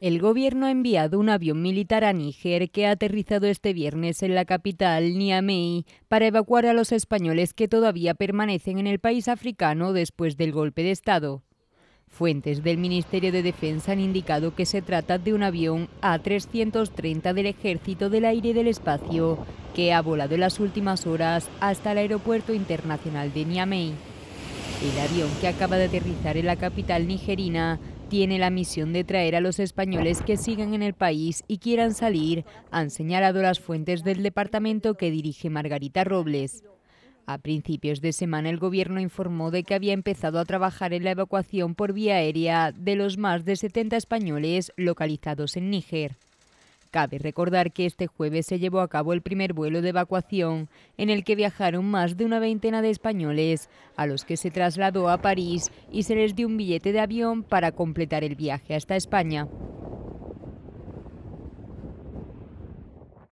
El gobierno ha enviado un avión militar a Níger que ha aterrizado este viernes en la capital, Niamey, para evacuar a los españoles que todavía permanecen en el país africano después del golpe de Estado. Fuentes del Ministerio de Defensa han indicado que se trata de un avión A-330 del Ejército del Aire y del Espacio, que ha volado en las últimas horas hasta el Aeropuerto Internacional de Niamey. El avión que acaba de aterrizar en la capital nigerina tiene la misión de traer a los españoles que sigan en el país y quieran salir, han señalado las fuentes del departamento que dirige Margarita Robles. A principios de semana el gobierno informó de que había empezado a trabajar en la evacuación por vía aérea de los más de 70 españoles localizados en Níger. Cabe recordar que este jueves se llevó a cabo el primer vuelo de evacuación en el que viajaron más de una veintena de españoles, a los que se trasladó a París y se les dio un billete de avión para completar el viaje hasta España.